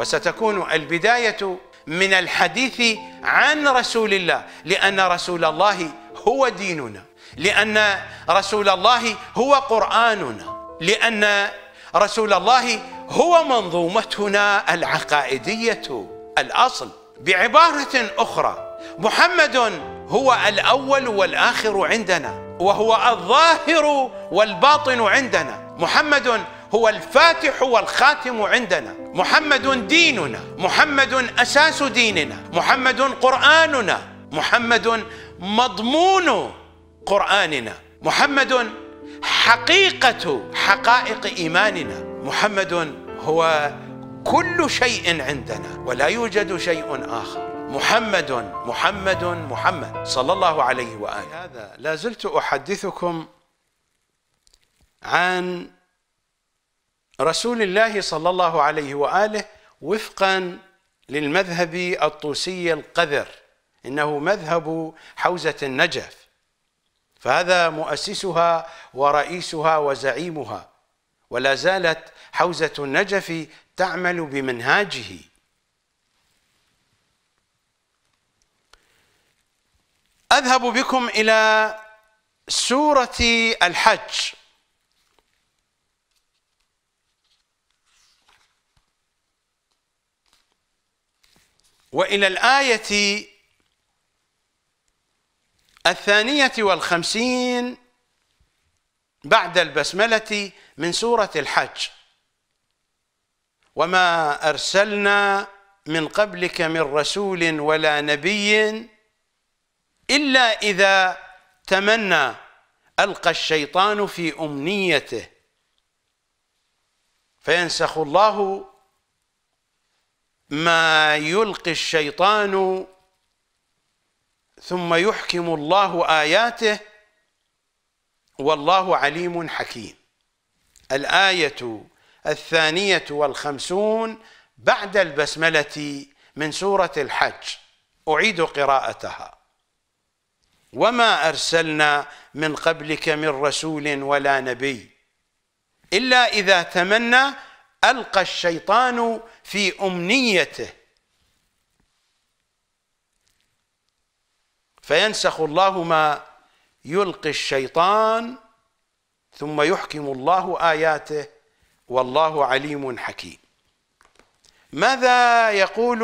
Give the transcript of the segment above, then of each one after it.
وستكون البدايه من الحديث عن رسول الله لان رسول الله هو ديننا لان رسول الله هو قراننا لان رسول الله هو منظومتنا العقائديه الاصل بعباره اخرى محمد هو الاول والاخر عندنا وهو الظاهر والباطن عندنا محمد هو الفاتح والخاتم عندنا محمد ديننا محمد أساس ديننا محمد قرآننا محمد مضمون قرآننا محمد حقيقة حقائق إيماننا محمد هو كل شيء عندنا ولا يوجد شيء آخر محمد محمد محمد صلى الله عليه وآله هذا لا زلت أحدثكم عن رسول الله صلى الله عليه واله وفقا للمذهب الطوسي القذر انه مذهب حوزه النجف فهذا مؤسسها ورئيسها وزعيمها ولا زالت حوزه النجف تعمل بمنهاجه اذهب بكم الى سوره الحج وإلى الآية الثانية والخمسين بعد البسملة من سورة الحج وما أرسلنا من قبلك من رسول ولا نبي إلا إذا تمنى ألقى الشيطان في أمنيته فينسخ الله ما يلقي الشيطان ثم يحكم الله آياته والله عليم حكيم الآية الثانية والخمسون بعد البسملة من سورة الحج أعيد قراءتها وما أرسلنا من قبلك من رسول ولا نبي إلا إذا تمنى ألقى الشيطان في أمنيته فينسخ الله ما يلقي الشيطان ثم يحكم الله آياته والله عليم حكيم ماذا يقول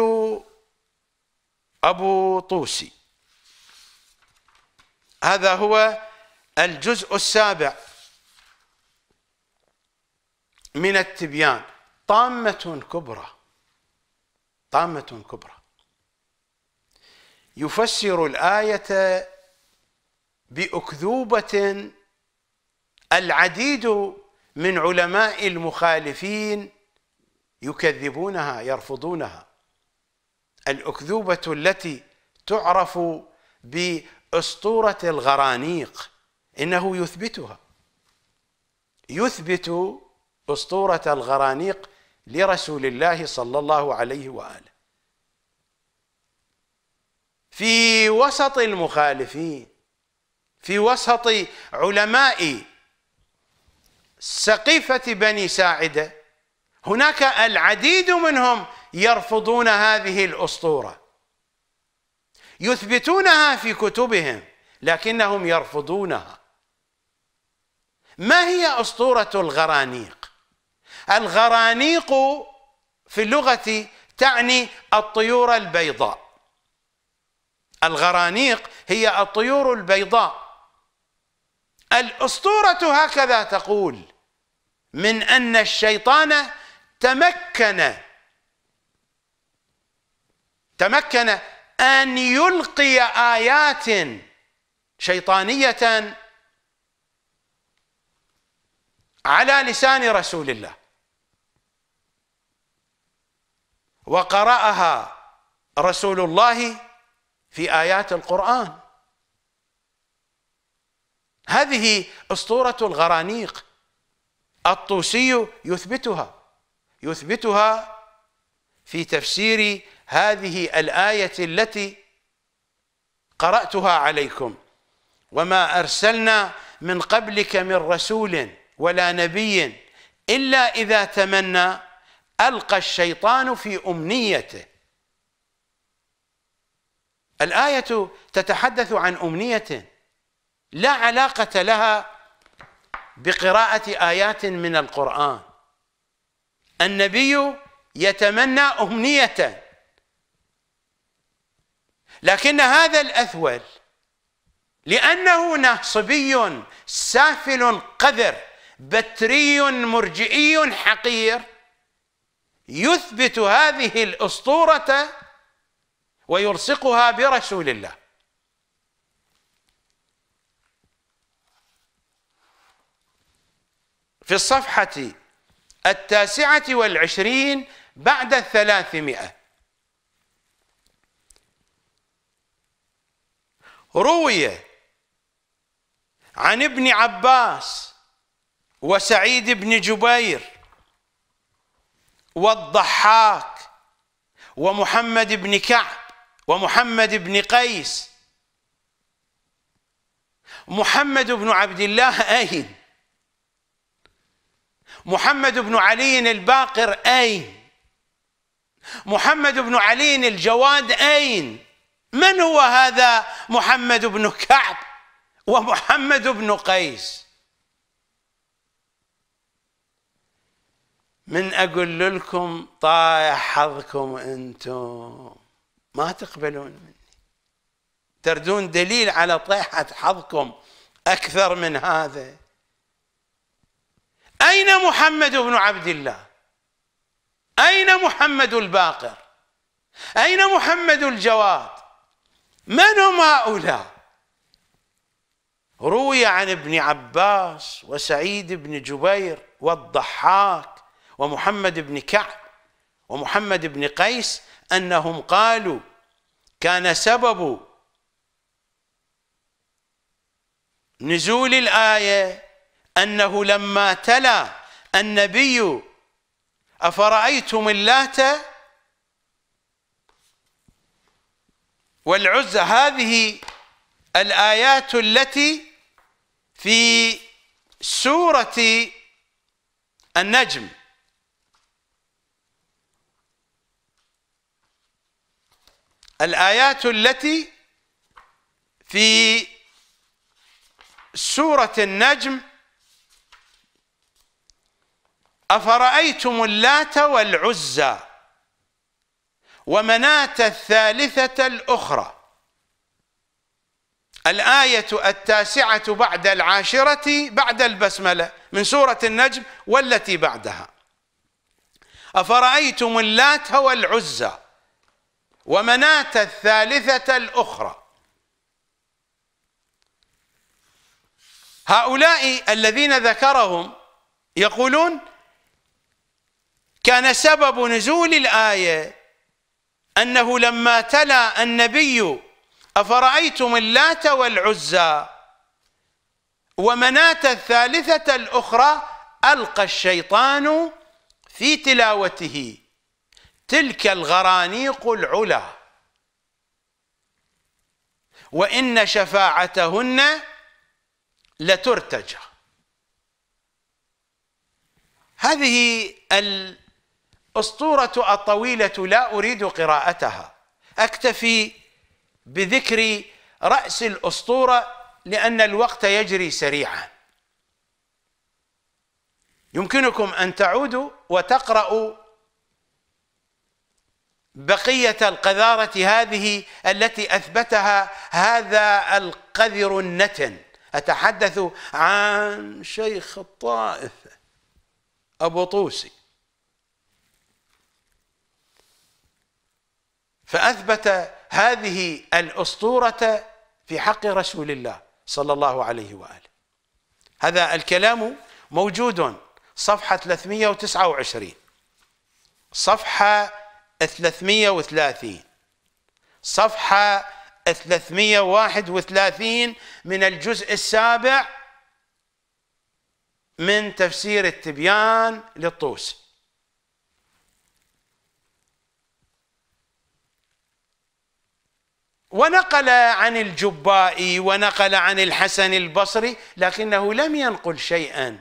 أبو طوسي هذا هو الجزء السابع من التبيان طامة كبرى طامة كبرى يفسر الآية بأكذوبة العديد من علماء المخالفين يكذبونها يرفضونها الأكذوبة التي تعرف بأسطورة الغرانيق إنه يثبتها يثبت أسطورة الغرانيق لرسول الله صلى الله عليه وآله في وسط المخالفين في وسط علماء سقيفة بني ساعدة هناك العديد منهم يرفضون هذه الأسطورة يثبتونها في كتبهم لكنهم يرفضونها ما هي أسطورة الغرانيق الغرانيق في اللغة تعني الطيور البيضاء الغرانيق هي الطيور البيضاء الأسطورة هكذا تقول من أن الشيطان تمكن تمكن أن يلقي آيات شيطانية على لسان رسول الله وقرأها رسول الله في آيات القرآن هذه أسطورة الغرانيق الطوسي يثبتها يثبتها في تفسير هذه الآية التي قرأتها عليكم وما أرسلنا من قبلك من رسول ولا نبي إلا إذا تمنى ألقى الشيطان في أمنيته الآية تتحدث عن أمنية لا علاقة لها بقراءة آيات من القرآن النبي يتمنى أمنية لكن هذا الأثول لأنه نهصبي سافل قذر بتري مرجئي حقير يثبت هذه الاسطوره ويلصقها برسول الله في الصفحة التاسعة والعشرين بعد الثلاثمائة روي عن ابن عباس وسعيد بن جبير والضحاك ومحمد بن كعب ومحمد بن قيس محمد بن عبد الله أين محمد بن علي الباقر أين محمد بن علي الجواد أين من هو هذا محمد بن كعب ومحمد بن قيس من أقول لكم طايح حظكم أنتم ما تقبلون مني تردون دليل على طيحة حظكم أكثر من هذا أين محمد بن عبد الله أين محمد الباقر أين محمد الجواد من هم هؤلاء روي عن ابن عباس وسعيد بن جبير والضحاك ومحمد بن كعب ومحمد بن قيس أنهم قالوا كان سبب نزول الآية أنه لما تلا النبي أفرأيتم اللات والعزى هذه الآيات التي في سورة النجم الآيات التي في سورة النجم أفرأيتم اللات والعزى ومناة الثالثة الأخرى الآية التاسعة بعد العاشرة بعد البسملة من سورة النجم والتي بعدها أفرأيتم اللات والعزى ومناة الثالثة الأخرى هؤلاء الذين ذكرهم يقولون كان سبب نزول الآية أنه لما تلا النبي أفرأيتم اللات والعزى ومناة الثالثة الأخرى ألقى الشيطان في تلاوته تلك الغرانيق العلا وإن شفاعتهن لترتجى هذه الأسطورة الطويلة لا أريد قراءتها أكتفي بذكر رأس الأسطورة لأن الوقت يجري سريعا يمكنكم أن تعودوا وتقرأوا بقية القذارة هذه التي أثبتها هذا القذر النتن أتحدث عن شيخ الطائف أبو طوسي فأثبت هذه الأسطورة في حق رسول الله صلى الله عليه وآله هذا الكلام موجود صفحة 329 صفحة 330 صفحة 331 من الجزء السابع من تفسير التبيان للطوسي ونقل عن الجبائي ونقل عن الحسن البصري لكنه لم ينقل شيئا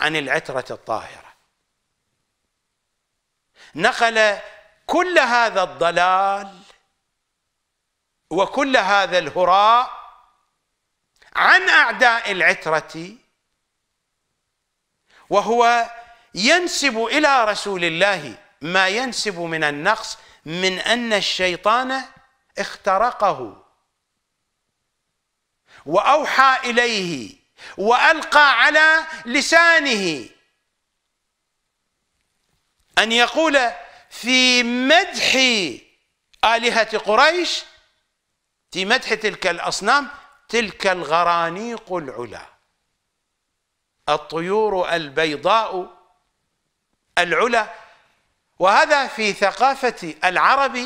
عن العترة الطاهرة نقل كل هذا الضلال وكل هذا الهراء عن أعداء العترة وهو ينسب إلى رسول الله ما ينسب من النقص من أن الشيطان اخترقه وأوحى إليه وألقى على لسانه أن يقول في مدح آلهة قريش في مدح تلك الأصنام تلك الغرانيق العلا الطيور البيضاء العلا وهذا في ثقافة العرب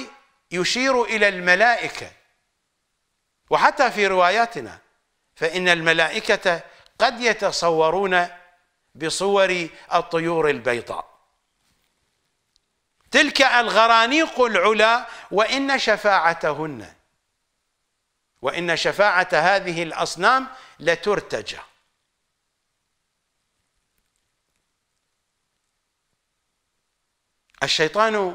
يشير إلى الملائكة وحتى في رواياتنا فإن الملائكة قد يتصورون بصور الطيور البيضاء تلك الغرانيق العلا وإن شفاعتهن وإن شفاعة هذه الأصنام لترتجى الشيطان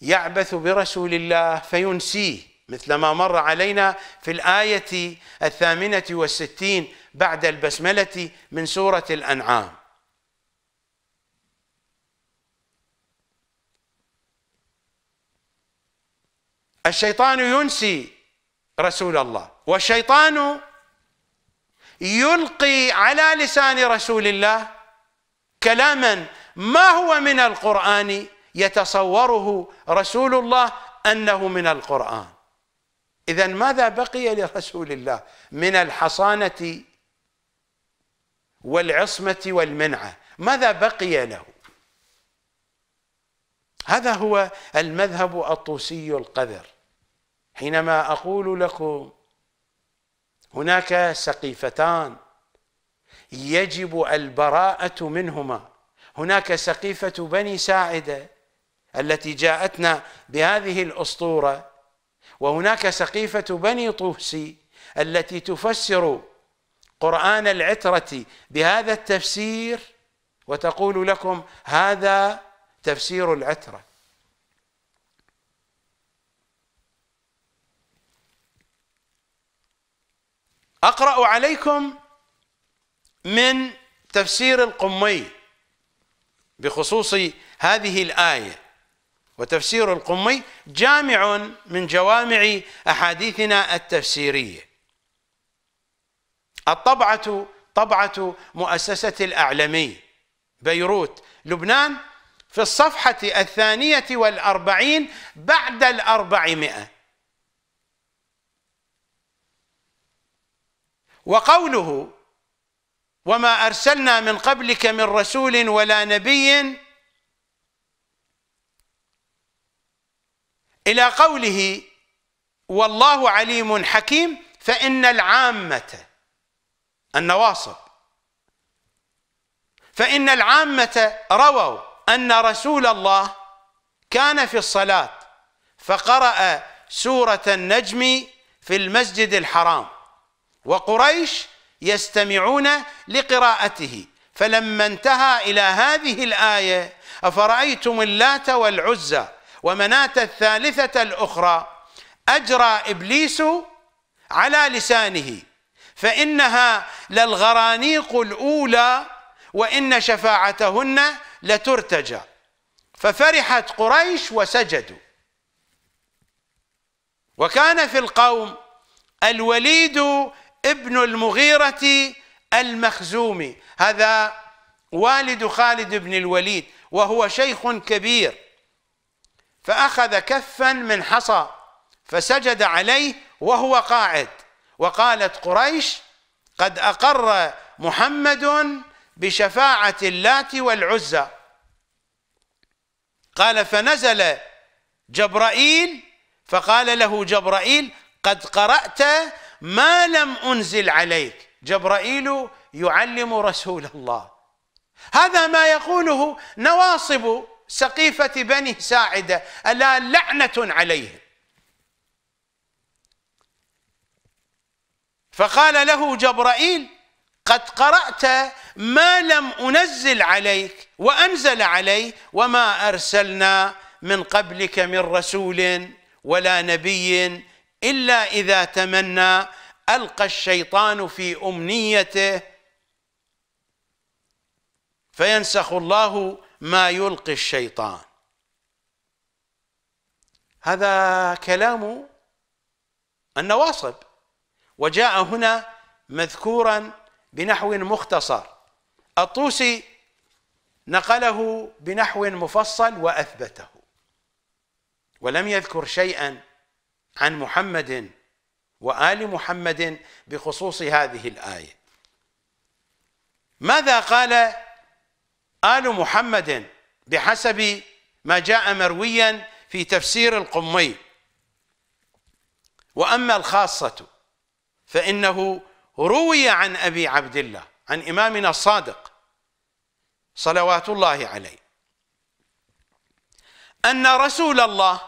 يعبث برسول الله فينسيه مثل ما مر علينا في الآية الثامنة والستين بعد البسملة من سورة الأنعام الشيطان ينسي رسول الله والشيطان يلقي على لسان رسول الله كلاما ما هو من القرآن يتصوره رسول الله أنه من القرآن إذا ماذا بقي لرسول الله من الحصانة والعصمة والمنعة ماذا بقي له هذا هو المذهب الطوسي القذر حينما اقول لكم هناك سقيفتان يجب البراءه منهما هناك سقيفه بني ساعده التي جاءتنا بهذه الاسطوره وهناك سقيفه بني طوسي التي تفسر قران العتره بهذا التفسير وتقول لكم هذا تفسير العتره اقرا عليكم من تفسير القمي بخصوص هذه الايه وتفسير القمي جامع من جوامع احاديثنا التفسيريه الطبعه طبعه مؤسسه الاعلمي بيروت لبنان في الصفحه الثانيه والاربعين بعد الاربعمائه وقوله وما ارسلنا من قبلك من رسول ولا نبي الى قوله والله عليم حكيم فان العامه النواصب فان العامه رووا ان رسول الله كان في الصلاه فقرا سوره النجم في المسجد الحرام وقريش يستمعون لقراءته فلما انتهى إلى هذه الآية أفرأيتم اللات والعزى ومناة الثالثة الأخرى أجرى إبليس على لسانه فإنها للغرانيق الأولى وإن شفاعتهن لترتجى ففرحت قريش وسجدوا وكان في القوم الوليد ابن المغيرة المخزومي هذا والد خالد بن الوليد وهو شيخ كبير فأخذ كفا من حصى فسجد عليه وهو قاعد وقالت قريش قد أقر محمد بشفاعة اللات والعزى قال فنزل جبرائيل فقال له جبرائيل قد قرأت ما لم أنزل عليك جبرائيل يعلم رسول الله هذا ما يقوله نواصب سقيفة بني ساعدة ألا لعنة عليهم فقال له جبرائيل قد قرأت ما لم أنزل عليك وأنزل عليه وما أرسلنا من قبلك من رسول ولا نبي إلا إذا تمنى ألقى الشيطان في أمنيته فينسخ الله ما يلقي الشيطان هذا كلام النواصب وجاء هنا مذكورا بنحو مختصر الطوسي نقله بنحو مفصل وأثبته ولم يذكر شيئا عن محمد وال محمد بخصوص هذه الايه ماذا قال ال محمد بحسب ما جاء مرويا في تفسير القمي واما الخاصه فانه روي عن ابي عبد الله عن امامنا الصادق صلوات الله عليه ان رسول الله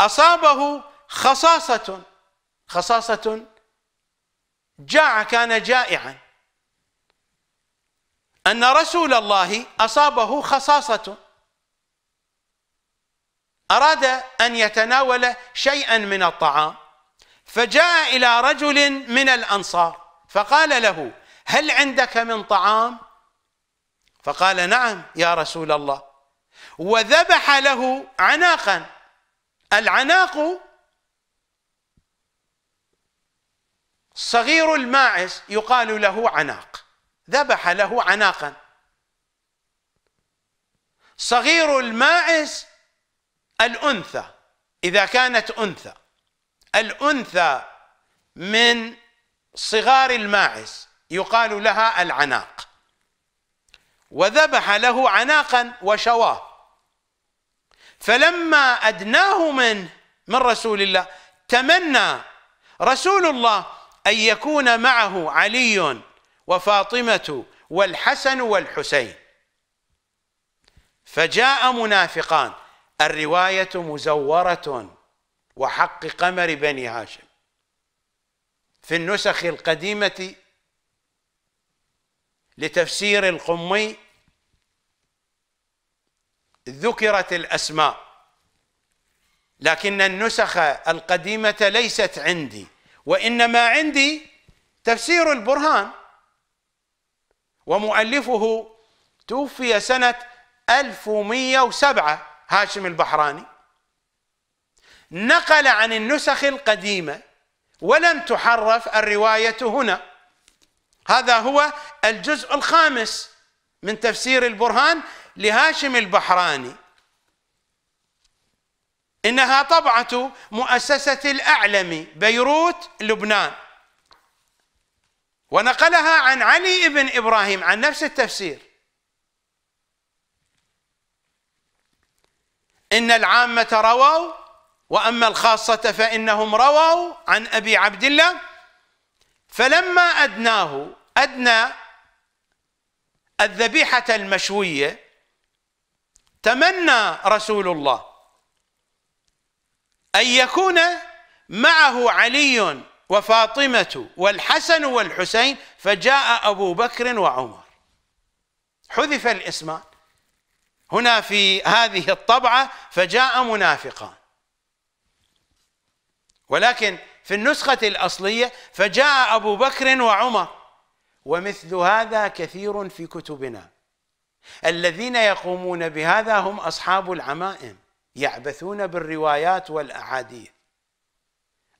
أصابه خصاصة خصاصة جاع كان جائعا أن رسول الله أصابه خصاصة أراد أن يتناول شيئا من الطعام فجاء إلى رجل من الأنصار فقال له هل عندك من طعام فقال نعم يا رسول الله وذبح له عناقا العناق صغير الماعز يقال له عناق ذبح له عناقا صغير الماعز الأنثى إذا كانت أنثى الأنثى من صغار الماعز يقال لها العناق وذبح له عناقا وشواه فلما أدناه من من رسول الله تمنى رسول الله أن يكون معه علي وفاطمة والحسن والحسين فجاء منافقان الرواية مزورة وحق قمر بني هاشم في النسخ القديمة لتفسير القمي ذكرت الأسماء لكن النسخ القديمة ليست عندي وإنما عندي تفسير البرهان ومؤلفه توفي سنة 1107 هاشم البحراني نقل عن النسخ القديمة ولم تحرف الرواية هنا هذا هو الجزء الخامس من تفسير البرهان لهاشم البحراني إنها طبعة مؤسسة الأعلم بيروت لبنان ونقلها عن علي بن إبراهيم عن نفس التفسير إن العامة رووا وأما الخاصة فإنهم رووا عن أبي عبد الله فلما أدناه أدنى الذبيحة المشوية تمنى رسول الله أن يكون معه علي وفاطمة والحسن والحسين فجاء أبو بكر وعمر حذف الاسمان هنا في هذه الطبعة فجاء منافقان ولكن في النسخة الأصلية فجاء أبو بكر وعمر ومثل هذا كثير في كتبنا الذين يقومون بهذا هم أصحاب العمائم يعبثون بالروايات والأحاديث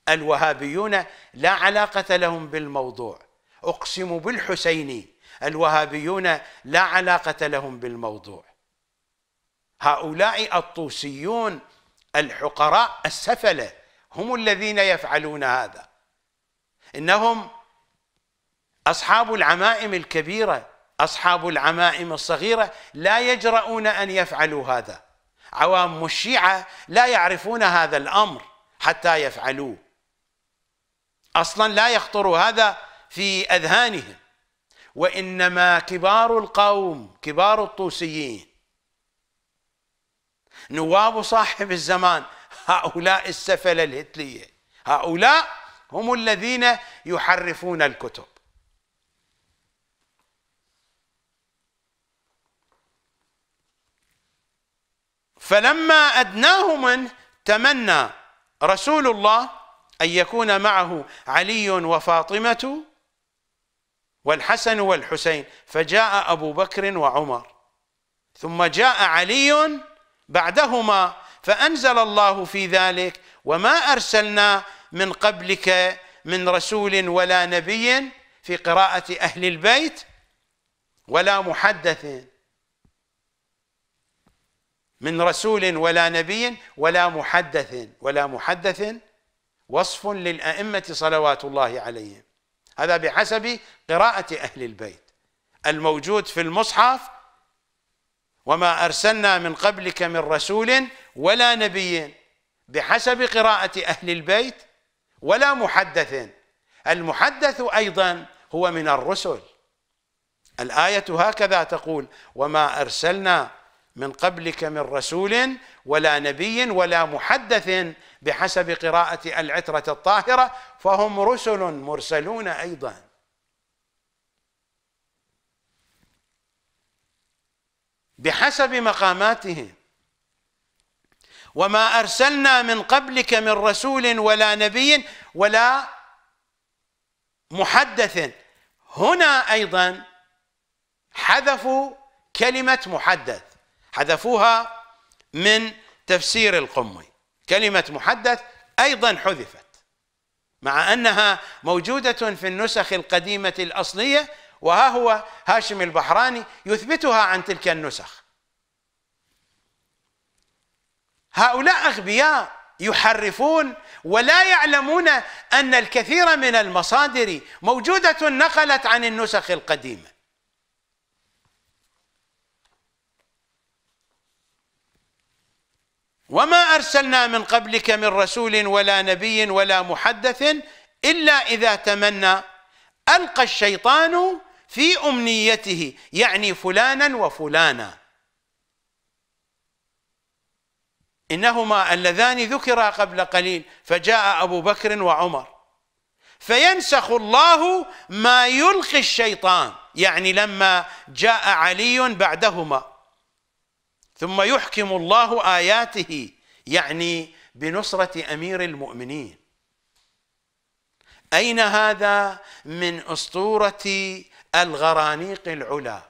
الوهابيون لا علاقة لهم بالموضوع أقسم بالحسيني الوهابيون لا علاقة لهم بالموضوع هؤلاء الطوسيون الحقراء السفلة هم الذين يفعلون هذا إنهم أصحاب العمائم الكبيرة أصحاب العمائم الصغيرة لا يجرؤون أن يفعلوا هذا عوام الشيعة لا يعرفون هذا الأمر حتى يفعلوه أصلا لا يخطر هذا في أذهانهم وإنما كبار القوم كبار الطوسيين نواب صاحب الزمان هؤلاء السفلة الهتلية هؤلاء هم الذين يحرفون الكتب فلما أدناه من تمنى رسول الله أن يكون معه علي وفاطمة والحسن والحسين فجاء أبو بكر وعمر ثم جاء علي بعدهما فأنزل الله في ذلك وما أرسلنا من قبلك من رسول ولا نبي في قراءة أهل البيت ولا محدث من رسول ولا نبي ولا محدث ولا محدث وصف للأئمة صلوات الله عليهم هذا بحسب قراءة أهل البيت الموجود في المصحف وما أرسلنا من قبلك من رسول ولا نبي بحسب قراءة أهل البيت ولا محدث المحدث أيضا هو من الرسل الآية هكذا تقول وما أرسلنا من قبلك من رسول ولا نبي ولا محدث بحسب قراءة العترة الطاهرة فهم رسل مرسلون أيضا بحسب مقاماتهم وما أرسلنا من قبلك من رسول ولا نبي ولا محدث هنا أيضا حذفوا كلمة محدث حذفوها من تفسير القمي كلمة محدث أيضا حذفت مع أنها موجودة في النسخ القديمة الأصلية وها هو هاشم البحراني يثبتها عن تلك النسخ هؤلاء أغبياء يحرفون ولا يعلمون أن الكثير من المصادر موجودة نقلت عن النسخ القديمة وما أرسلنا من قبلك من رسول ولا نبي ولا محدث إلا إذا تمنى ألقى الشيطان في أمنيته يعني فلانا وفلانا إنهما اللذان ذكرا قبل قليل فجاء أبو بكر وعمر فينسخ الله ما يلقي الشيطان يعني لما جاء علي بعدهما ثم يحكم الله اياته يعني بنصره امير المؤمنين اين هذا من اسطوره الغرانيق العلا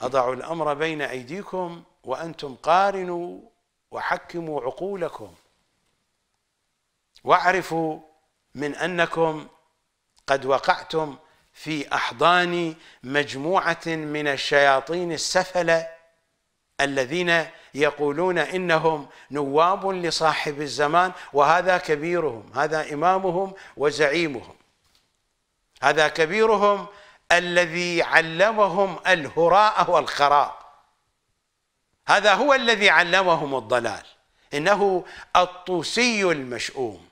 اضع الامر بين ايديكم وانتم قارنوا وحكموا عقولكم واعرفوا من انكم قد وقعتم في احضان مجموعه من الشياطين السفله الذين يقولون انهم نواب لصاحب الزمان وهذا كبيرهم هذا امامهم وزعيمهم هذا كبيرهم الذي علمهم الهراء والخراء هذا هو الذي علمهم الضلال انه الطوسي المشؤوم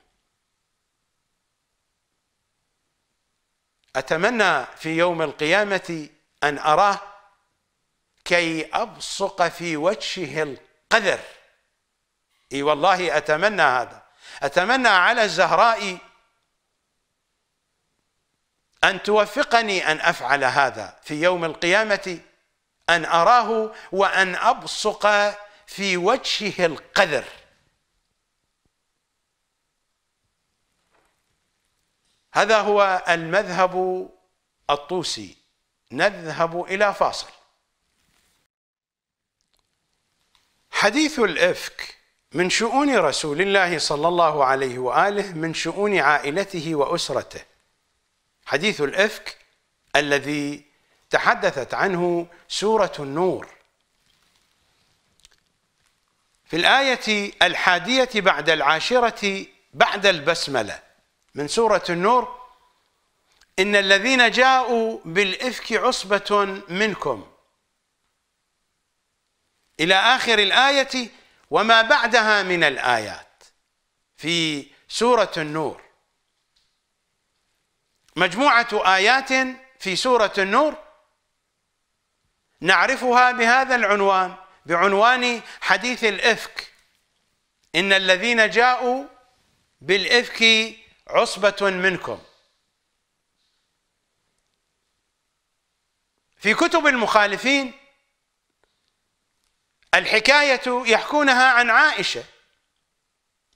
اتمنى في يوم القيامه ان اراه كي ابصق في وجهه القذر اي والله اتمنى هذا اتمنى على الزهراء ان توفقني ان افعل هذا في يوم القيامه ان اراه وان ابصق في وجهه القذر هذا هو المذهب الطوسي نذهب إلى فاصل حديث الإفك من شؤون رسول الله صلى الله عليه وآله من شؤون عائلته وأسرته حديث الإفك الذي تحدثت عنه سورة النور في الآية الحادية بعد العاشرة بعد البسملة من سورة النور إن الذين جاءوا بالإفك عصبة منكم إلى آخر الآية وما بعدها من الآيات في سورة النور مجموعة آيات في سورة النور نعرفها بهذا العنوان بعنوان حديث الإفك إن الذين جاءوا بالإفك عصبة منكم في كتب المخالفين الحكاية يحكونها عن عائشة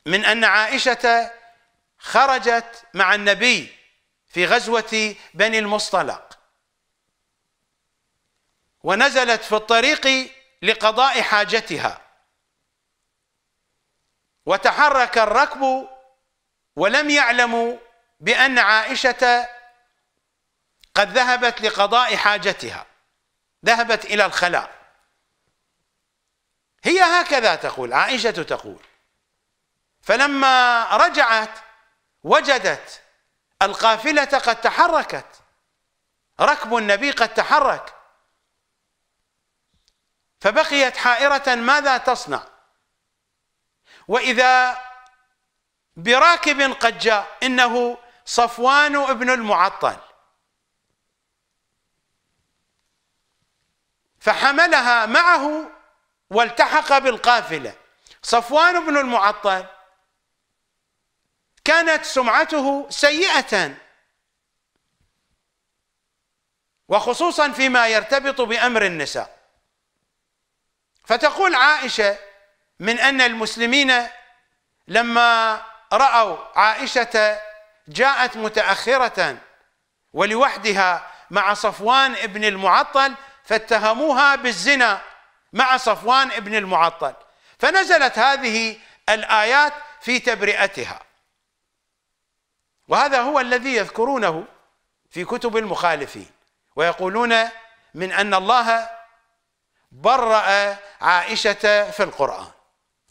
من أن عائشة خرجت مع النبي في غزوة بني المصطلق ونزلت في الطريق لقضاء حاجتها وتحرك الركب ولم يعلموا بأن عائشة قد ذهبت لقضاء حاجتها ذهبت إلى الخلاء هي هكذا تقول عائشة تقول فلما رجعت وجدت القافلة قد تحركت ركب النبي قد تحرك فبقيت حائرة ماذا تصنع وإذا براكب قد جاء إنه صفوان ابن المعطل فحملها معه والتحق بالقافلة صفوان بن المعطل كانت سمعته سيئة وخصوصا فيما يرتبط بأمر النساء فتقول عائشة من أن المسلمين لما رأوا عائشة جاءت متأخرة ولوحدها مع صفوان بن المعطل فاتهموها بالزنا مع صفوان بن المعطل فنزلت هذه الآيات في تبرئتها وهذا هو الذي يذكرونه في كتب المخالفين ويقولون من أن الله برأ عائشة في القرآن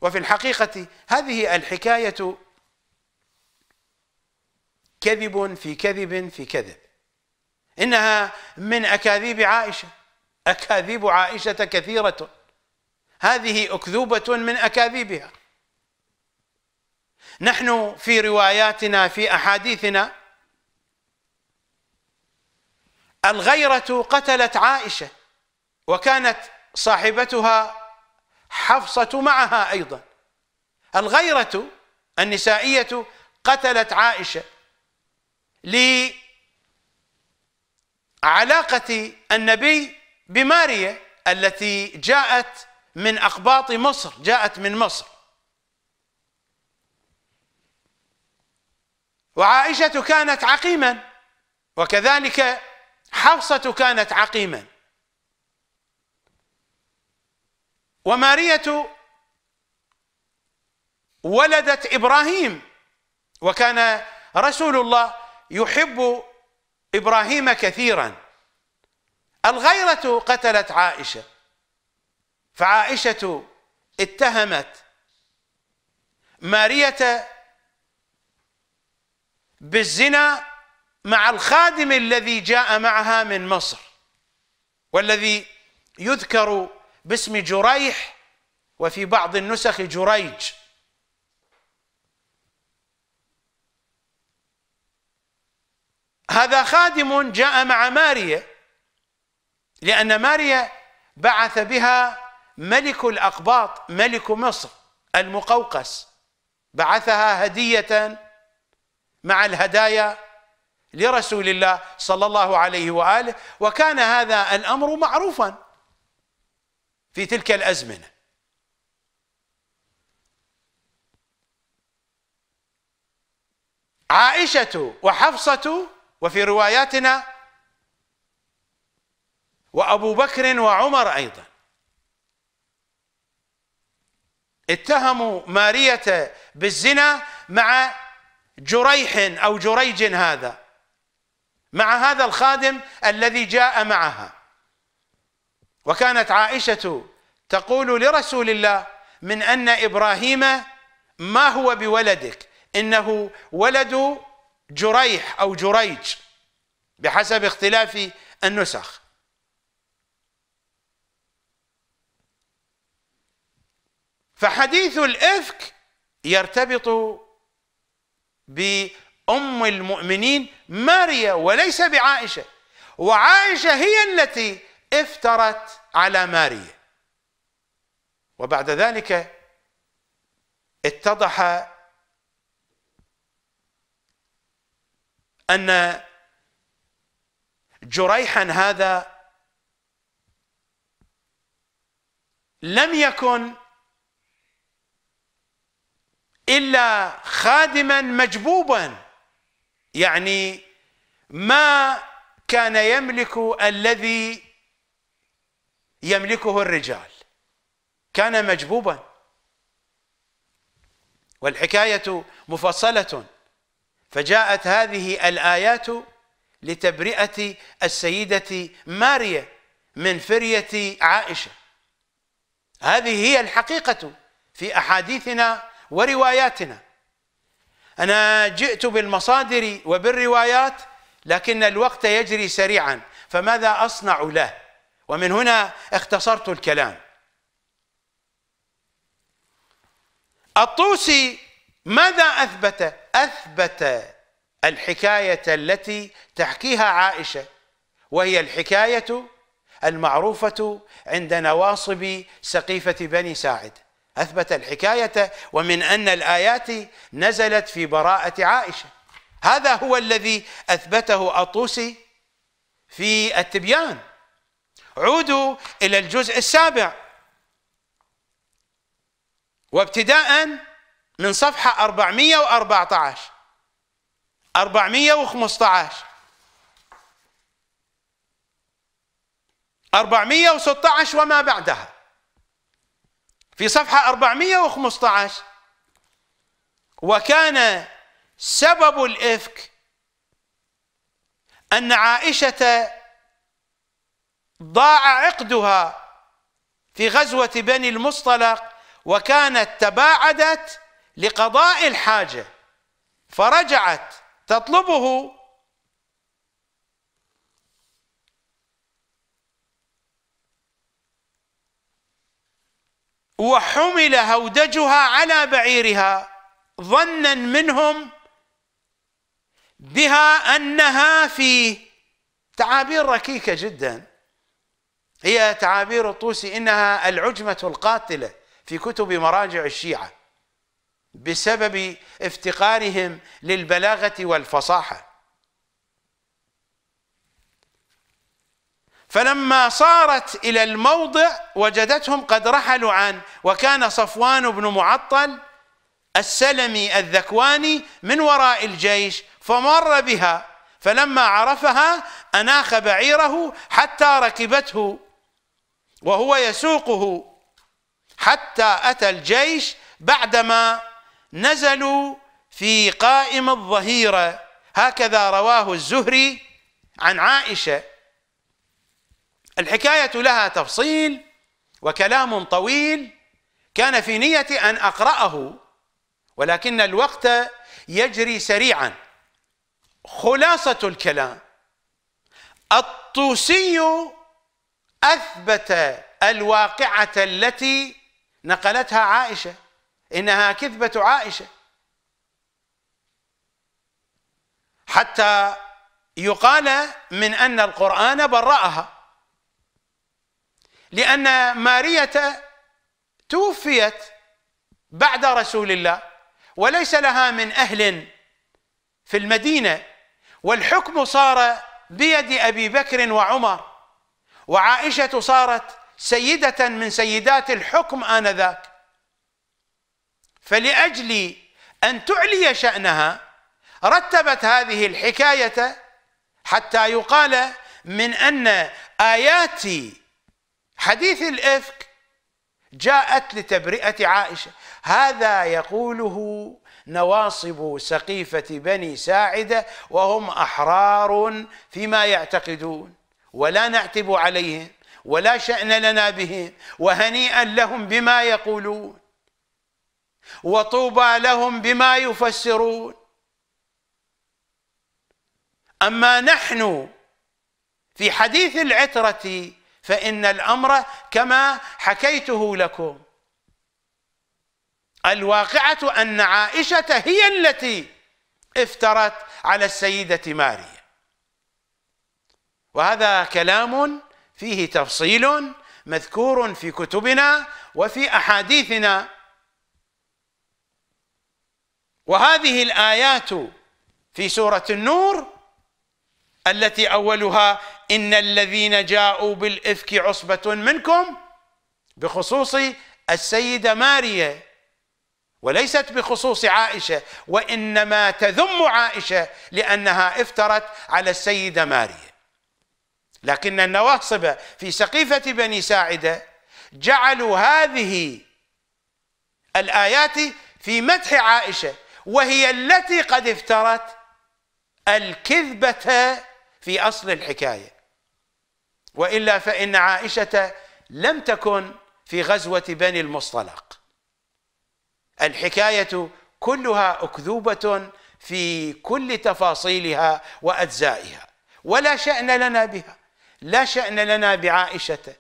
وفي الحقيقة هذه الحكاية كذب في كذب في كذب إنها من أكاذيب عائشة أكاذيب عائشة كثيرة هذه أكذوبة من أكاذيبها نحن في رواياتنا في أحاديثنا الغيرة قتلت عائشة وكانت صاحبتها حفصة معها أيضا الغيرة النسائية قتلت عائشة لعلاقة النبي بماريا التي جاءت من أقباط مصر جاءت من مصر وعائشة كانت عقيما وكذلك حفصة كانت عقيما ومارية ولدت إبراهيم وكان رسول الله يحب ابراهيم كثيرا الغيره قتلت عائشه فعائشه اتهمت ماريه بالزنا مع الخادم الذي جاء معها من مصر والذي يذكر باسم جريح وفي بعض النسخ جريج هذا خادم جاء مع ماريا لأن ماريا بعث بها ملك الأقباط ملك مصر المقوقس بعثها هدية مع الهدايا لرسول الله صلى الله عليه وآله وكان هذا الأمر معروفا في تلك الأزمنة عائشة وحفصة وفي رواياتنا وابو بكر وعمر ايضا اتهموا ماريه بالزنا مع جريح او جريج هذا مع هذا الخادم الذي جاء معها وكانت عائشه تقول لرسول الله من ان ابراهيم ما هو بولدك انه ولد جريح أو جريج بحسب اختلاف النسخ فحديث الإفك يرتبط بأم المؤمنين ماريا وليس بعائشة وعائشة هي التي افترت على ماريا وبعد ذلك اتضح أن جريحا هذا لم يكن إلا خادما مجبوبا يعني ما كان يملك الذي يملكه الرجال كان مجبوبا والحكاية مفصلة فجاءت هذه الآيات لتبرئة السيدة ماريا من فرية عائشة هذه هي الحقيقة في أحاديثنا ورواياتنا أنا جئت بالمصادر وبالروايات لكن الوقت يجري سريعا فماذا أصنع له ومن هنا اختصرت الكلام الطوسي ماذا اثبت؟ اثبت الحكايه التي تحكيها عائشه وهي الحكايه المعروفه عند نواصب سقيفه بني ساعد اثبت الحكايه ومن ان الايات نزلت في براءه عائشه هذا هو الذي اثبته الطوسي في التبيان عودوا الى الجزء السابع وابتداء من صفحة 414 415 416 وما بعدها في صفحة 415 وكان سبب الإفك أن عائشة ضاع عقدها في غزوة بني المصطلق وكانت تباعدت لقضاء الحاجة فرجعت تطلبه وحمل هودجها على بعيرها ظنا منهم بها انها في تعابير ركيكه جدا هي تعابير الطوسي انها العجمه القاتله في كتب مراجع الشيعه بسبب افتقارهم للبلاغه والفصاحه فلما صارت الى الموضع وجدتهم قد رحلوا عن وكان صفوان بن معطل السلمي الذكواني من وراء الجيش فمر بها فلما عرفها اناخ بعيره حتى ركبته وهو يسوقه حتى اتى الجيش بعدما نزلوا في قائم الظهيرة هكذا رواه الزهري عن عائشة الحكاية لها تفصيل وكلام طويل كان في نيتي أن أقرأه ولكن الوقت يجري سريعا خلاصة الكلام الطوسي أثبت الواقعة التي نقلتها عائشة إنها كذبة عائشة حتى يقال من أن القرآن برأها لأن مارية توفيت بعد رسول الله وليس لها من أهل في المدينة والحكم صار بيد أبي بكر وعمر وعائشة صارت سيدة من سيدات الحكم آنذاك فلأجل أن تعلي شأنها رتبت هذه الحكاية حتى يقال من أن آيات حديث الإفك جاءت لتبرئة عائشة هذا يقوله نواصب سقيفة بني ساعدة وهم أحرار فيما يعتقدون ولا نعتب عليهم ولا شأن لنا بهم وهنيئا لهم بما يقولون وطوبى لهم بما يفسرون اما نحن في حديث العتره فان الامر كما حكيته لكم الواقعه ان عائشه هي التي افترت على السيده ماريا وهذا كلام فيه تفصيل مذكور في كتبنا وفي احاديثنا وهذه الآيات في سورة النور التي أولها إن الذين جاءوا بالإفك عصبة منكم بخصوص السيدة مارية وليست بخصوص عائشة وإنما تذم عائشة لأنها افترت على السيدة مارية لكن النواصب في سقيفة بني ساعدة جعلوا هذه الآيات في مدح عائشة وهي التي قد افترت الكذبة في أصل الحكاية وإلا فإن عائشة لم تكن في غزوة بني المصطلق الحكاية كلها أكذوبة في كل تفاصيلها وأجزائها ولا شأن لنا بها لا شأن لنا بعائشة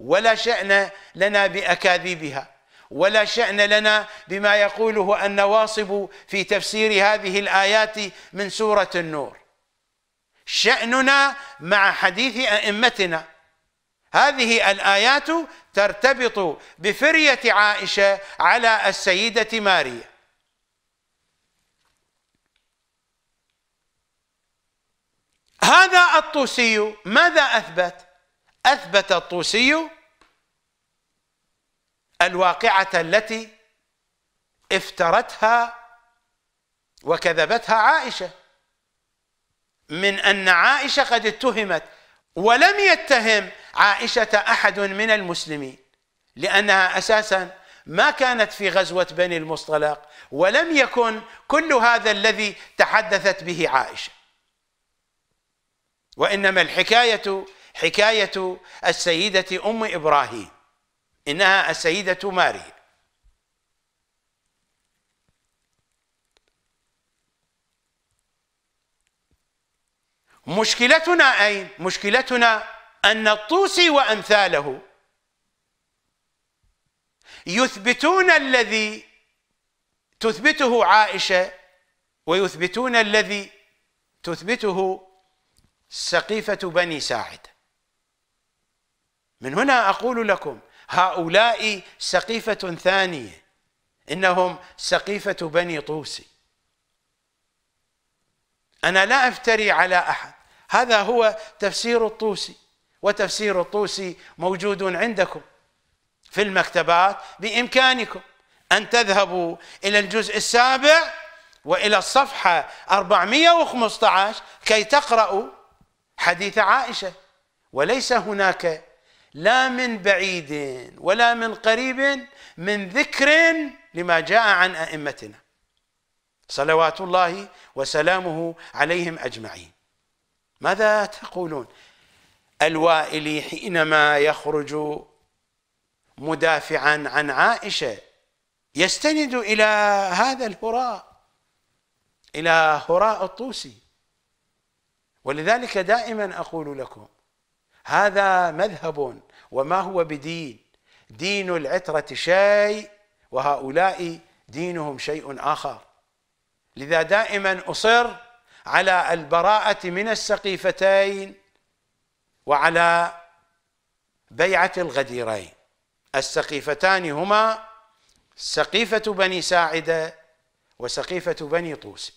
ولا شأن لنا بأكاذيبها ولا شأن لنا بما يقوله النواصب في تفسير هذه الآيات من سورة النور شأننا مع حديث أئمتنا هذه الآيات ترتبط بفرية عائشة على السيدة ماريا هذا الطوسي ماذا أثبت؟ أثبت الطوسي الواقعة التي افترتها وكذبتها عائشة من أن عائشة قد اتهمت ولم يتهم عائشة أحد من المسلمين لأنها أساساً ما كانت في غزوة بني المصطلق ولم يكن كل هذا الذي تحدثت به عائشة وإنما الحكاية حكاية السيدة أم إبراهيم إنها السيدة ماري مشكلتنا أين؟ مشكلتنا أن الطوسي وأمثاله يثبتون الذي تثبته عائشة ويثبتون الذي تثبته سقيفة بني ساعد من هنا أقول لكم هؤلاء سقيفة ثانية إنهم سقيفة بني طوسي أنا لا أفتري على أحد هذا هو تفسير الطوسي وتفسير الطوسي موجود عندكم في المكتبات بإمكانكم أن تذهبوا إلى الجزء السابع وإلى الصفحة 415 كي تقرأوا حديث عائشة وليس هناك لا من بعيد ولا من قريب من ذكر لما جاء عن ائمتنا صلوات الله وسلامه عليهم اجمعين ماذا تقولون الوائلي حينما يخرج مدافعا عن عائشه يستند الى هذا الهراء الى هراء الطوسي ولذلك دائما اقول لكم هذا مذهب وما هو بدين دين العترة شيء وهؤلاء دينهم شيء آخر لذا دائما أصر على البراءة من السقيفتين وعلى بيعة الغديرين السقيفتان هما سقيفة بني ساعدة وسقيفة بني طوسي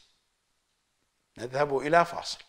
نذهب إلى فاصل